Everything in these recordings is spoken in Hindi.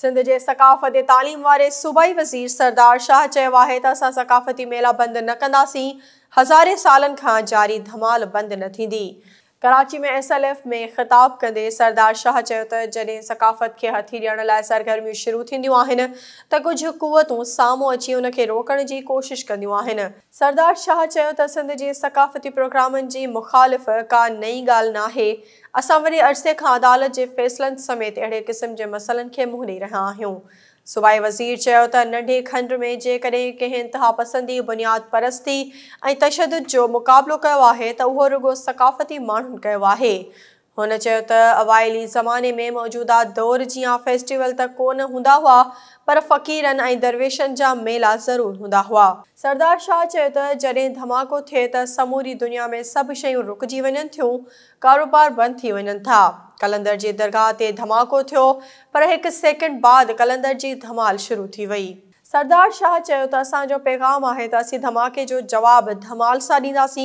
सिंध के सकाफ़त तालीम वे सूबाई वज़ीर सरदार शाह है असाफती मेला बंद न कंदासीं हज़ारे सालनि जारी धमाल बंद नी कराची में एस एल एफ में ख़िताब कंदे सरदार शाह चयो त जॾहिं सकाफ़त खे हथी ॾियण लाइ सरगर्मियूं शुरू थींदियूं आहिनि त कुझु क़ुवतूं साम्हूं अची उन खे रोकण जी कोशिशि कंदियूं आहिनि सरदार शाह चयो त सिंध जे सकाफ़ती प्रोग्रामनि जी मुखालिफ़ का नई ॻाल्हि न आहे असां वरी अर्से खां अदालत जे फ़ैसलनि समेत अहिड़े क़िस्म जे मसलनि खे मुंहुं ॾेई रहिया आहियूं सूबाई वज़ीर चयो नंढे खंड में जेकॾहिं कें इंतहा पसंदी बुनियाद परस्ती तशद जो मुक़ाबिलो कयो आहे त रुगो सकाफ़ती माण्हुनि कयो हुन चयो ज़माने में मौजूदा दौर जीअं फेस्टिवल त कोन हूंदा हुआ पर फ़क़ीरनि ऐं दरवेशनि मेला जरूर हूँ हुआ सरदार शाह चयो धमाको थे त समूरी दुनिया में सब शयूं रुकजी वञनि कारोबार बंद थी वन था कलंदर जी दरगाह ते धमाको थो पर हिकु सेकेंड बाद कलंदर जी धमाल शुरू थी वई सरदार शाह असो पैगाम है त असीं धमाके जो जवाबु धमाल सां ींदी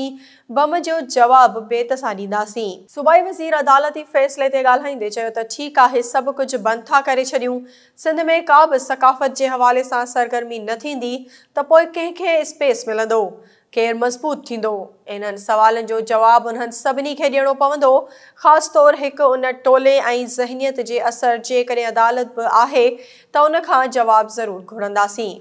बम जो जवाब बेत से ॾींदासीं सूबाई वज़ीर अदालती फ़ैसले से ॻाल्हाईंदे ठीक है सब कुछ बंद था कर छॾियूं सिंध में का बि सकाफ़त जे हवाले से सरगर्मी न तो त पोइ स्पेस मिलंदो केरु मज़बूत थींदो इन्हनि सुवालनि जो जवाबु उन्हनि सभिनी खे ॾियणो पवंदो ख़ासि तौरु हिकु उन टोले ऐं ज़हनियत जे असरु जेकॾहिं अदालत बि आहे त उनखां जवाबु ज़रूरु घुरंदासीं